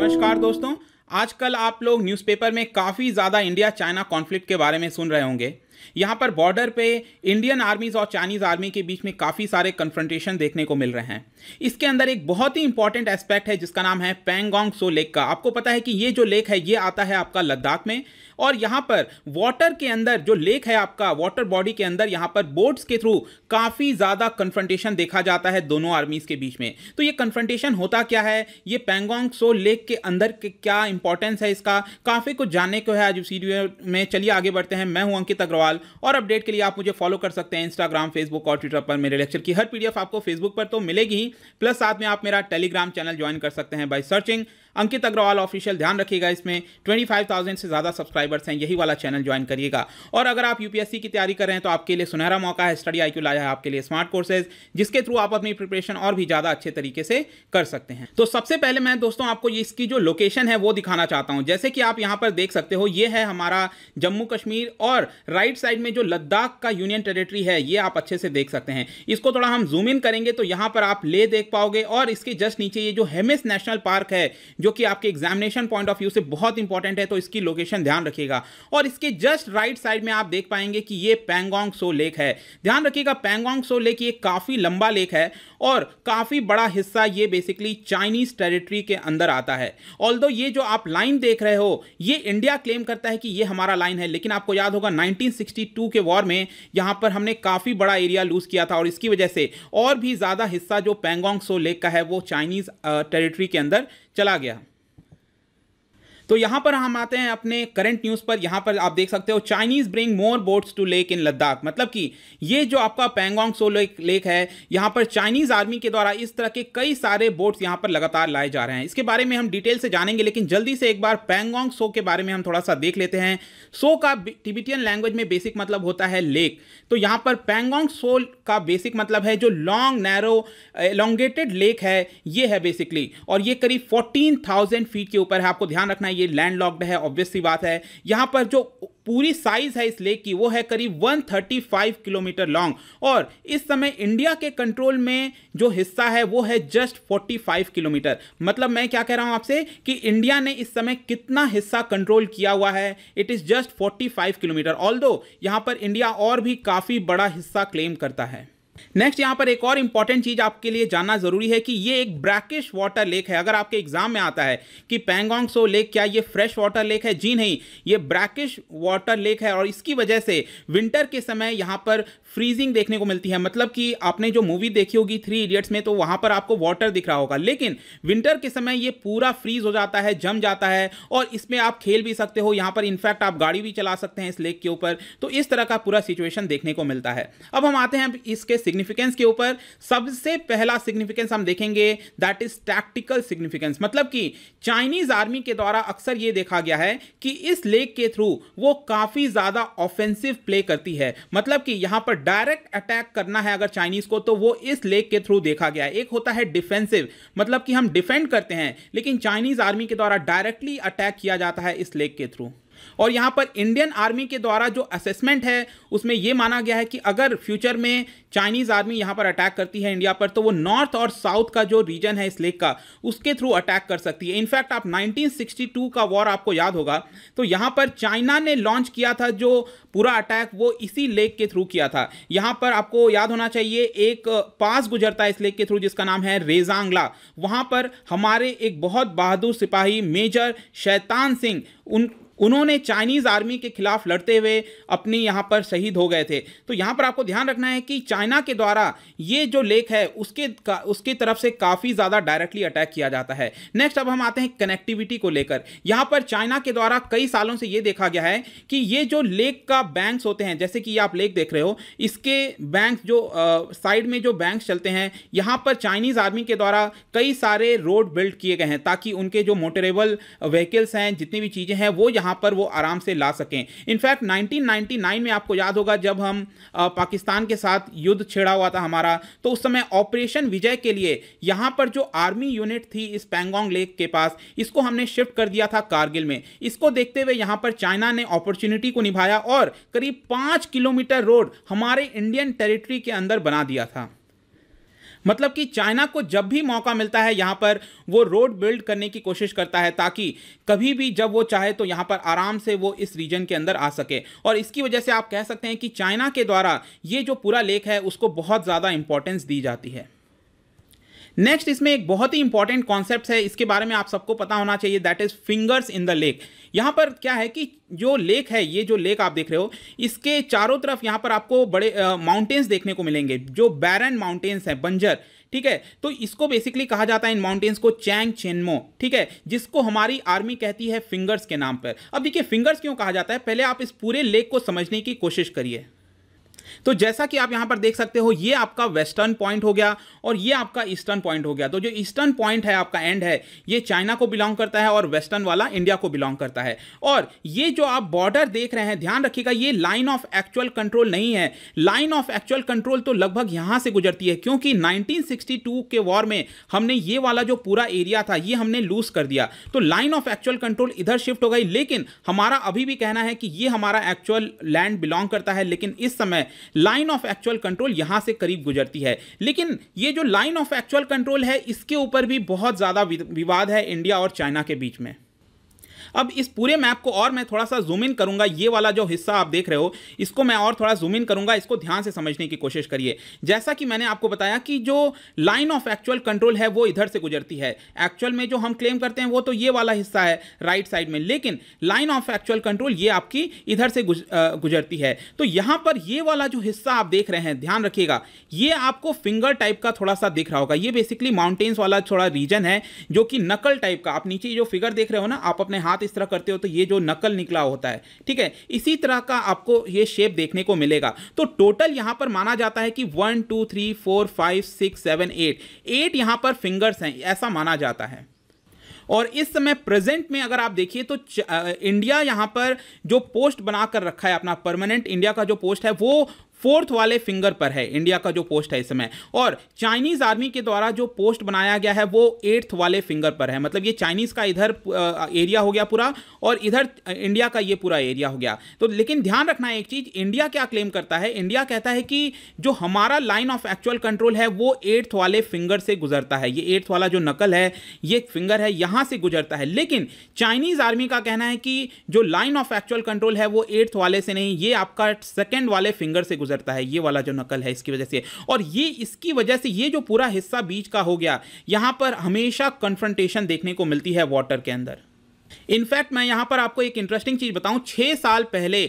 नमस्कार दोस्तों आजकल आप लोग न्यूज़पेपर में काफ़ी ज़्यादा इंडिया चाइना कॉन्फ्लिक्ट के बारे में सुन रहे होंगे यहाँ पर बॉर्डर पे इंडियन आर्मीज और चाइनीज आर्मी के बीच में काफ़ी सारे कन्फ्रंटेशन देखने को मिल रहे हैं इसके अंदर एक बहुत ही इंपॉर्टेंट एस्पेक्ट है जिसका नाम है पेंगोंग सो लेक का आपको पता है कि ये जो लेक है ये आता है आपका लद्दाख में और यहाँ पर वाटर के अंदर जो लेक है आपका वाटर बॉडी के अंदर यहाँ पर बोट्स के थ्रू काफ़ी ज़्यादा कन्फ्रंटेशन देखा जाता है दोनों आर्मीज के बीच में तो ये कन्फ्रंटेशन होता क्या है ये पेंगोंग सो लेक के अंदर के क्या इंपॉर्टेंस है इसका काफ़ी कुछ जानने को है आज इस वीडियो में चलिए आगे बढ़ते हैं मैं हूँ अंकित अग्रवाल अग्रवाल और अपडेट के लिए आप मुझे फॉलो कर सकते हैं इंस्टाग्राम फेसबुक और ट्विटर पर मेरे लेक्चर की हर पीडीएफ आपको फेसबुक पर तो मिलेगी प्लस साथ में आप मेरा टेलीग्राम चैनल ज्वाइन कर सकते हैं by searching Ankit Agrawal official ध्यान रखिएगा इसमें 25,000 से ज़्यादा सब्सक्राइबर्स हैं यही वाला चैनल ज्वाइन करिएगा और अगर आप यूपीएससी की तैयारी कर रहे हैं तो आपके लिए सुनहरा मौका है स्टडी आई लाया है आपके लिए स्मार्ट कोर्सेज जिसके थ्रू आप अपनी प्रिपरेशन और भी ज़्यादा अच्छे तरीके से कर सकते हैं तो सबसे पहले मैं दोस्तों आपको इसकी जो लोकेशन है वो दिखाना चाहता हूँ जैसे कि आप यहाँ पर देख सकते हो ये है हमारा जम्मू कश्मीर और राइट राइट साइड में जो लद्दाख का यूनियन टेरिटरी है ये आप अच्छे से देख सकते हैं इसको थोड़ा हम जूम इन करेंगे तो यहां पर आप ले देख पाओगे और इसके जस्ट नीचे ये जो हेमिस नेशनल पार्क है जो कि आपके एग्जामिनेशन पॉइंट ऑफ व्यू से बहुत इंपॉर्टेंट है तो इसकी लोकेशन ध्यान रखिएगा और इसके जस्ट राइट साइड में आप देख पाएंगे कि ये पैंगोंग सो लेक है ध्यान रखिएगा पैंगोंग सो लेक ये काफ़ी लंबा लेक है और काफ़ी बड़ा हिस्सा ये बेसिकली चाइनीज टेरिटरी के अंदर आता है ऑल ये जो आप लाइन देख रहे हो ये इंडिया क्लेम करता है कि ये हमारा लाइन है लेकिन आपको याद होगा 1962 के वॉर में यहां पर हमने काफ़ी बड़ा एरिया लूज किया था और इसकी वजह से और भी ज़्यादा हिस्सा जो पेंगोंग सो लेक का है वो चाइनीज़ टेरिटरी के अंदर चला गया तो यहां पर हम आते हैं अपने करंट न्यूज़ पर यहां पर आप देख सकते हो Chinese bring more boats to lake in Ladakh मतलब कि ये जो आपका पैंगोंग सो लेक लेक है यहां पर चाइनीज़ आर्मी के द्वारा इस तरह के कई सारे बोट्स यहाँ पर लगातार लाए जा रहे हैं इसके बारे में हम डिटेल से जानेंगे लेकिन जल्दी से एक बार पैंगोंग सो के बारे में हम थोड़ा सा देख लेते हैं सो का टिबिटियन लैंग्वेज में बेसिक मतलब होता है लेक तो यहां पर पैंगोंग सो का बेसिक मतलब है जो लॉन्ग नैरो लॉन्गेटेड लेक है ये है बेसिकली और ये करीब फोर्टीन थाउजेंड फीट के ऊपर है आपको ध्यान रखना है ये लैंड लॉक्ड है ऑब्वियसली बात है यहाँ पर जो पूरी साइज है इस लेक की वो है करीब 135 किलोमीटर लॉन्ग और इस समय इंडिया के कंट्रोल में जो हिस्सा है वो है जस्ट 45 किलोमीटर मतलब मैं क्या कह रहा हूं आपसे कि इंडिया ने इस समय कितना हिस्सा कंट्रोल किया हुआ है it is just 45 kilometre although यहाँ पर इंडिया और भी काफ़ी बड़ा हिस्सा क्लेम करता है नेक्स्ट यहां पर एक और इंपॉर्टेंट चीज आपके लिए जानना जरूरी है कि ये एक ब्रैकिश वाटर लेक है अगर आपके एग्जाम में आता है कि पैंगोंग सो लेक क्या ये फ्रेश वाटर लेक है जी नहीं ये ब्रैकिश वाटर लेक है और इसकी वजह से विंटर के समय यहां पर फ्रीजिंग देखने को मिलती है मतलब कि आपने जो मूवी देखी होगी थ्री इडियट्स में तो वहां पर आपको वाटर दिख रहा होगा लेकिन विंटर के समय ये पूरा फ्रीज हो जाता है जम जाता है और इसमें आप खेल भी सकते हो यहां पर इनफैक्ट आप गाड़ी भी चला सकते हैं इस लेक के ऊपर तो इस तरह का पूरा सिचुएशन देखने को मिलता है अब हम आते हैं इसके सिग्निफिकेंस के ऊपर सबसे पहला सिग्निफिकेंस हम देखेंगे दैट इज टैक्टिकल सिग्निफिकेंस मतलब कि चाइनीज आर्मी के द्वारा अक्सर यह देखा गया है कि इस लेक के थ्रू वो काफी ज्यादा ऑफेंसिव प्ले करती है मतलब कि यहां पर डायरेक्ट अटैक करना है अगर चाइनीज को तो वो इस लेक के थ्रू देखा गया है एक होता है डिफेंसिव मतलब कि हम डिफेंड करते हैं लेकिन चाइनीज आर्मी के द्वारा डायरेक्टली अटैक किया जाता है इस लेक के थ्रू और यहाँ पर इंडियन आर्मी के द्वारा जो असेसमेंट है उसमें यह माना गया है कि अगर फ्यूचर में चाइनीज़ आर्मी यहाँ पर अटैक करती है इंडिया पर तो वो नॉर्थ और साउथ का जो रीजन है इस लेक का उसके थ्रू अटैक कर सकती है इनफैक्ट आप 1962 का वॉर आपको याद होगा तो यहाँ पर चाइना ने लॉन्च किया था जो पूरा अटैक वो इसी लेक के थ्रू किया था यहाँ पर आपको याद होना चाहिए एक पास गुजरता है इस लेक के थ्रू जिसका नाम है रेजांगला वहाँ पर हमारे एक बहुत बहादुर सिपाही मेजर शैतान सिंह उन उन्होंने चाइनीज़ आर्मी के खिलाफ लड़ते हुए अपनी यहाँ पर शहीद हो गए थे तो यहाँ पर आपको ध्यान रखना है कि चाइना के द्वारा ये जो लेख है उसके उसकी तरफ से काफ़ी ज़्यादा डायरेक्टली अटैक किया जाता है नेक्स्ट अब हम आते हैं कनेक्टिविटी को लेकर यहाँ पर चाइना के द्वारा कई सालों से ये देखा गया है कि ये जो लेक का बैंक्स होते हैं जैसे कि ये आप लेक देख रहे हो इसके बैंक जो साइड में जो बैंक चलते हैं यहाँ पर चाइनीज़ आर्मी के द्वारा कई सारे रोड बिल्ड किए गए हैं ताकि उनके जो मोटरेबल व्हीकल्स हैं जितनी भी चीज़ें हैं वो यहाँ यहाँ पर वो आराम से ला सकें इनफैक्ट 1999 में आपको याद होगा जब हम पाकिस्तान के साथ युद्ध छेड़ा हुआ था हमारा तो उस समय ऑपरेशन विजय के लिए यहां पर जो आर्मी यूनिट थी इस पैंगोंग लेक के पास इसको हमने शिफ्ट कर दिया था कारगिल में इसको देखते हुए यहां पर चाइना ने अपॉर्चुनिटी को निभाया और करीब पांच किलोमीटर रोड हमारे इंडियन टेरिटरी के अंदर बना दिया था मतलब कि चाइना को जब भी मौका मिलता है यहाँ पर वो रोड बिल्ड करने की कोशिश करता है ताकि कभी भी जब वो चाहे तो यहाँ पर आराम से वो इस रीजन के अंदर आ सके और इसकी वजह से आप कह सकते हैं कि चाइना के द्वारा ये जो पूरा लेख है उसको बहुत ज़्यादा इंपॉर्टेंस दी जाती है नेक्स्ट इसमें एक बहुत ही इंपॉर्टेंट कॉन्सेप्ट है इसके बारे में आप सबको पता होना चाहिए that is fingers in the lake यहाँ पर क्या है कि जो लेक है ये जो लेक आप देख रहे हो इसके चारों तरफ यहाँ पर आपको बड़े माउंटेन्स देखने को मिलेंगे जो बैरन माउंटेन्स हैं बंजर ठीक है तो इसको बेसिकली कहा जाता है इन माउंटेन्स को चैंग चेनमो ठीक है जिसको हमारी आर्मी कहती है फिंगर्स के नाम पर अब देखिए फिंगर्स क्यों कहा जाता है पहले आप इस पूरे लेक को समझने की कोशिश करिए तो जैसा कि आप यहां पर देख सकते हो ये आपका वेस्टर्न पॉइंट हो गया और ये आपका ईस्टर्न पॉइंट हो गया तो जो ईस्टर्न पॉइंट है आपका एंड है ये चाइना को बिलोंग करता है और वेस्टर्न वाला इंडिया को बिलोंग करता है और ये जो आप बॉर्डर देख रहे हैं ध्यान रखिएगा ये लाइन ऑफ एक्चुअल कंट्रोल नहीं है लाइन ऑफ एक्चुअल कंट्रोल तो लगभग यहां से गुजरती है क्योंकि नाइनटीन के वॉर में हमने ये वाला जो पूरा एरिया था ये हमने लूज कर दिया तो लाइन ऑफ एक्चुअल कंट्रोल इधर शिफ्ट हो गई लेकिन हमारा अभी भी कहना है कि ये हमारा एक्चुअल लैंड बिलोंग करता है लेकिन इस समय लाइन ऑफ एक्चुअल कंट्रोल यहां से करीब गुजरती है लेकिन ये जो लाइन ऑफ एक्चुअल कंट्रोल है इसके ऊपर भी बहुत ज़्यादा विवाद है इंडिया और चाइना के बीच में अब इस पूरे मैप को और मैं थोड़ा सा जूम इन करूंगा ये वाला जो हिस्सा आप देख रहे हो इसको मैं और थोड़ा जूम इन करूंगा इसको ध्यान से समझने की कोशिश करिए जैसा कि मैंने आपको बताया कि जो लाइन ऑफ एक्चुअल कंट्रोल है वो इधर से गुजरती है एक्चुअल में जो हम क्लेम करते हैं वो तो ये वाला हिस्सा है राइट right साइड में लेकिन लाइन ऑफ एक्चुअल कंट्रोल ये आपकी इधर से गुजरती है तो यहां पर ये वाला जो हिस्सा आप देख रहे हैं ध्यान रखिएगा ये आपको फिंगर टाइप का थोड़ा सा दिख रहा होगा ये बेसिकली माउंटेन्स वाला थोड़ा रीजन है जो कि नकल टाइप का आप नीचे जो फिगर देख रहे हो ना आप अपने हाथ हाथ इस तरह करते हो तो ये जो नकल निकला होता है ठीक है इसी तरह का आपको ये शेप देखने को मिलेगा तो टोटल यहां पर माना जाता है कि one two three four five six seven eight eight यहां पर फिंगर्स हैं ऐसा माना जाता है और इस समय प्रेजेंट में अगर आप देखिए तो इंडिया यहाँ पर जो पोस्ट बना कर रखा है अपना परमानेंट इंडिया का जो पोस्ट है वो फोर्थ वाले फिंगर पर है इंडिया का जो पोस्ट है इस समय और चाइनीज आर्मी के द्वारा जो पोस्ट बनाया गया है वो एट्थ वाले फिंगर पर है मतलब ये चाइनीज का इधर एरिया हो गया पूरा और इधर इंडिया का ये पूरा एरिया हो गया तो लेकिन ध्यान रखना एक चीज इंडिया क्या क्लेम करता है इंडिया कहता है कि जो हमारा लाइन ऑफ एक्चुअल कंट्रोल है वो एट्थ वाले फिंगर से गुजरता है ये एट्थ वाला जो नकल है ये फिंगर है यहां से गुजरता है लेकिन चाइनीज आर्मी का कहना है कि जो लाइन ऑफ एक्चुअल कंट्रोल है वो एट्थ वाले से नहीं ये आपका सेकेंड वाले फिंगर से गुजरता है ये वाला जो नकल है इसकी वजह से और ये इसकी वजह से ये जो पूरा हिस्सा बीच का हो गया यहाँ पर हमेशा कन्फ्रंटेशन देखने को मिलती है वाटर के अंदर इनफैक्ट मैं यहां पर आपको एक इंटरेस्टिंग चीज़ बताऊं छह साल पहले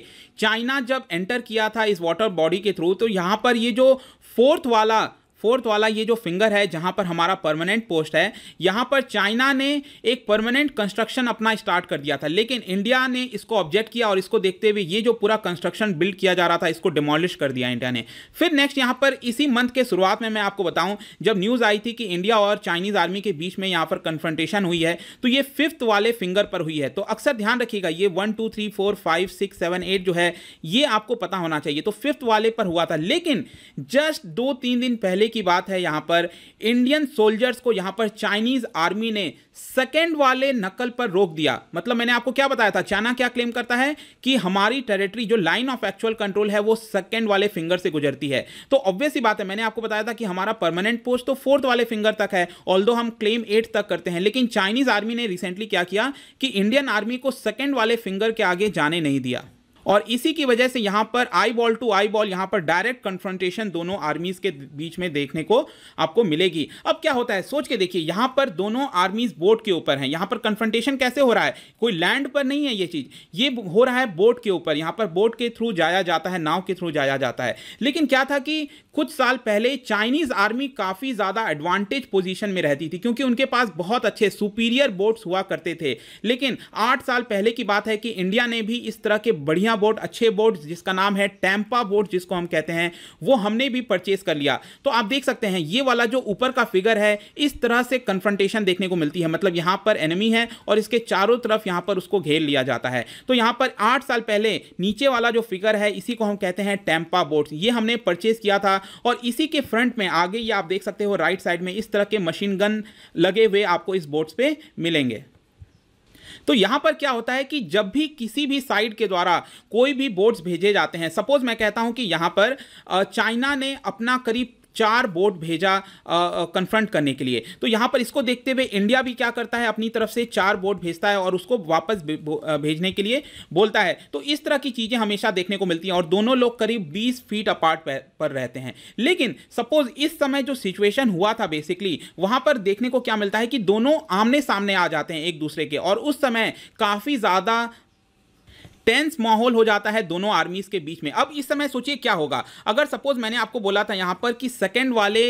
चाइना जब एंटर किया था इस वाटर बॉडी के थ्रू तो यहां पर ये जो फोर्थ वाला फोर्थ वाला ये जो फिंगर है जहाँ पर हमारा परमानेंट पोस्ट है यहाँ पर चाइना ने एक परमानेंट कंस्ट्रक्शन अपना स्टार्ट कर दिया था लेकिन इंडिया ने इसको ऑब्जेक्ट किया और इसको देखते हुए ये जो पूरा कंस्ट्रक्शन बिल्ड किया जा रहा था इसको डिमोलिश कर दिया इंडिया ने फिर नेक्स्ट यहाँ पर इसी मंथ के शुरुआत में मैं आपको बताऊँ जब न्यूज़ आई थी कि इंडिया और चाइनीज़ आर्मी के बीच में यहाँ पर कन्फ्रंटेशन हुई है तो ये फिफ्थ वाले फिंगर पर हुई है तो अक्सर ध्यान रखिएगा ये one two three four five six seven eight जो है ये आपको पता होना चाहिए तो फिफ्थ वाले पर हुआ था लेकिन जस्ट दो तीन दिन पहले की बात है यहाँ पर इंडियन सोल्जर्स को यहाँ पर चाइनीज आर्मी ने सेकेंड वाले नकल पर रोक दिया मतलब मैंने आपको क्या बताया था चाइना क्या क्लेम करता है कि हमारी टेरिटरी जो लाइन ऑफ एक्चुअल कंट्रोल है वो सेकेंड वाले फिंगर से गुजरती है तो ऑब्वियस ही बात है मैंने आपको बताया था कि हमारा परमानेंट पोस्ट तो फोर्थ वाले फिंगर तक है ऑल हम क्लेम एट तक करते हैं लेकिन चाइनीज आर्मी ने रिसेंटली क्या किया कि इंडियन आर्मी को सेकेंड वाले फिंगर के आगे जाने नहीं दिया और इसी की वजह से यहां पर eyeball to eyeball यहां पर डायरेक्ट कन्फ्रंटेशन दोनों आर्मीज के बीच में देखने को आपको मिलेगी अब क्या होता है सोच के देखिए यहां पर दोनों आर्मीज बोट के ऊपर हैं यहां पर कन्फ्रंटेशन कैसे हो रहा है कोई लैंड पर नहीं है ये चीज़ ये हो रहा है बोट के ऊपर यहां पर बोट के थ्रू जाया जाता है नाव के थ्रू जाया जाता है लेकिन क्या था कि कुछ साल पहले चाइनीज आर्मी काफ़ी ज़्यादा एडवांटेज पोजिशन में रहती थी क्योंकि उनके पास बहुत अच्छे सुपीरियर बोट्स हुआ करते थे लेकिन आठ साल पहले की बात है कि इंडिया ने भी इस तरह के बढ़िया बढ़िया बोर्ड अच्छे बोर्ड जिसका नाम है टैंपा बोर्ड जिसको हम कहते हैं वो हमने भी परचेज कर लिया तो आप देख सकते हैं ये वाला जो ऊपर का फिगर है इस तरह से कन्फ्रंटेशन देखने को मिलती है मतलब यहां पर एनमी है और इसके चारों तरफ यहां पर उसको घेर लिया जाता है तो यहां पर आठ साल पहले नीचे वाला जो फिगर है इसी को हम कहते हैं टैंपा बोर्ड ये हमने परचेज किया था और इसी के फ्रंट में आगे ये आप देख सकते हो राइट साइड में इस तरह के मशीन गन लगे हुए आपको इस बोर्ड्स पे मिलेंगे तो यहां पर क्या होता है कि जब भी किसी भी साइड के द्वारा कोई भी बोर्ड्स भेजे जाते हैं सपोज मैं कहता हूं कि यहां पर चाइना ने अपना करीब चार बोट भेजा कन्फ्रंट करने के लिए तो यहाँ पर इसको देखते हुए इंडिया भी क्या करता है अपनी तरफ से चार बोट भेजता है और उसको वापस भेजने के लिए बोलता है तो इस तरह की चीज़ें हमेशा देखने को मिलती हैं और दोनों लोग करीब बीस फीट अपार्ट पर रहते हैं लेकिन सपोज इस समय जो सिचुएशन हुआ था बेसिकली वहाँ पर देखने को क्या मिलता है कि दोनों आमने सामने आ जाते हैं एक दूसरे के और उस समय काफ़ी ज़्यादा टेंस माहौल हो जाता है दोनों आर्मीज के बीच में अब इस समय सोचिए क्या होगा अगर सपोज मैंने आपको बोला था यहां पर कि सेकेंड वाले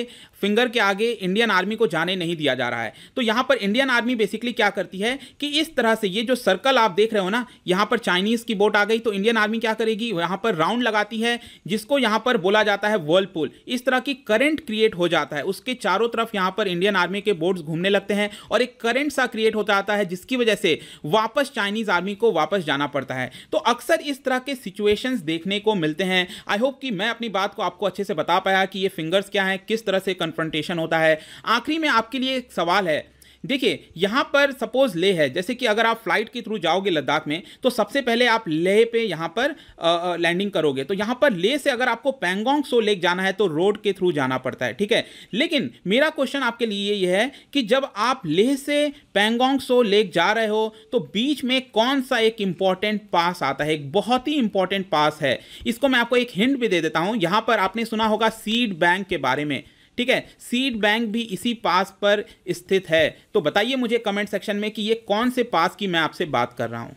फिंगर के आगे इंडियन आर्मी को जाने नहीं दिया जा रहा है तो यहां पर इंडियन आर्मी बेसिकली क्या करती है कि इस तरह से ये जो सर्कल आप देख रहे हो ना यहां पर चाइनीज की बोट आ गई तो इंडियन आर्मी क्या करेगी यहां पर राउंड लगाती है जिसको यहां पर बोला जाता है वर्लपूल इस तरह की करंट क्रिएट हो जाता है उसके चारों तरफ यहां पर इंडियन आर्मी के बोट घूमने लगते हैं और एक करेंट सा क्रिएट होता आता है जिसकी वजह से वापस चाइनीज आर्मी को वापस जाना पड़ता है तो अक्सर इस तरह के सिचुएशंस देखने को मिलते हैं आई होप कि मैं अपनी बात को आपको अच्छे से बता पाया कि ये फिंगर्स क्या हैं किस तरह से कन्फ्रंटेशन होता है आखिरी में आपके लिए एक सवाल है देखिए यहाँ पर सपोज लेह है जैसे कि अगर आप फ्लाइट के थ्रू जाओगे लद्दाख में तो सबसे पहले आप लेह पे यहाँ पर लैंडिंग करोगे तो यहाँ पर लेह से अगर आपको पैंगोंग सो लेक जाना है तो रोड के थ्रू जाना पड़ता है ठीक है लेकिन मेरा क्वेश्चन आपके लिए यह है कि जब आप लेह से पैंगोंग सो लेक जा रहे हो तो बीच में कौन सा एक इंपॉर्टेंट पास आता है एक बहुत ही इंपॉर्टेंट पास है इसको मैं आपको एक हिंट भी दे देता हूँ यहाँ पर आपने सुना होगा सीड बैंक के बारे में ठीक है सीड बैंक भी इसी पास पर स्थित है तो बताइए मुझे कमेंट सेक्शन में कि ये कौन से पास की मैं आपसे बात कर रहा हूँ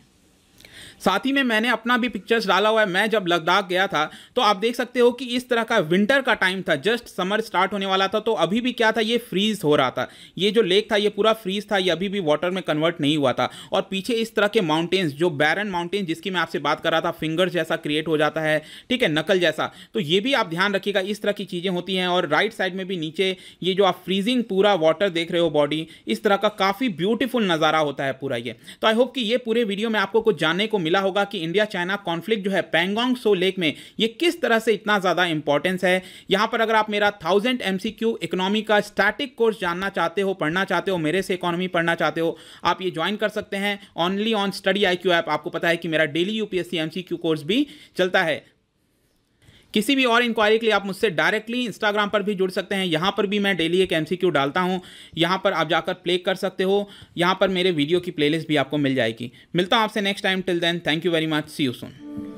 साथ ही में मैंने अपना भी पिक्चर्स डाला हुआ है मैं जब लद्दाख गया था तो आप देख सकते हो कि इस तरह का विंटर का टाइम था जस्ट समर स्टार्ट होने वाला था तो अभी भी क्या था ये फ्रीज हो रहा था ये जो लेक था ये पूरा फ्रीज था ये अभी भी वाटर में कन्वर्ट नहीं हुआ था और पीछे इस तरह के माउंटेन्स जो बैरन माउंटेन जिसकी मैं आपसे बात कर रहा था फिंगर जैसा क्रिएट हो जाता है ठीक है नकल जैसा तो ये भी आप ध्यान रखिएगा इस तरह की चीज़ें होती हैं और राइट साइड में भी नीचे ये जो आप फ्रीजिंग पूरा वाटर देख रहे हो बॉडी इस तरह का काफ़ी ब्यूटीफुल नज़ारा होता है पूरा ये तो आई होप कि ये पूरे वीडियो में आपको कुछ जानने को मिला मिला होगा कि इंडिया चाइना कॉन्फ्लिक्ट जो है पेंगोंग सो लेक में ये किस तरह से इतना ज़्यादा इंपॉर्टेंस है यहां पर अगर आप मेरा थाउजेंड एम इकोनॉमी का स्टैटिक कोर्स जानना चाहते हो पढ़ना चाहते हो मेरे से इकोनॉमी पढ़ना चाहते हो आप ये ज्वाइन कर सकते हैं only on study I app आपको पता है कि मेरा डेली यूपीएससी एमसीक्यू कोर्स भी चलता है किसी भी और इंक्वायरी के लिए आप मुझसे डायरेक्टली इंस्टाग्राम पर भी जुड़ सकते हैं यहाँ पर भी मैं डेली एक एम डालता हूँ यहाँ पर आप जाकर प्ले कर सकते हो यहाँ पर मेरे वीडियो की प्लेलिस्ट भी आपको मिल जाएगी मिलता हूँ आपसे next time till then thank you very much see you soon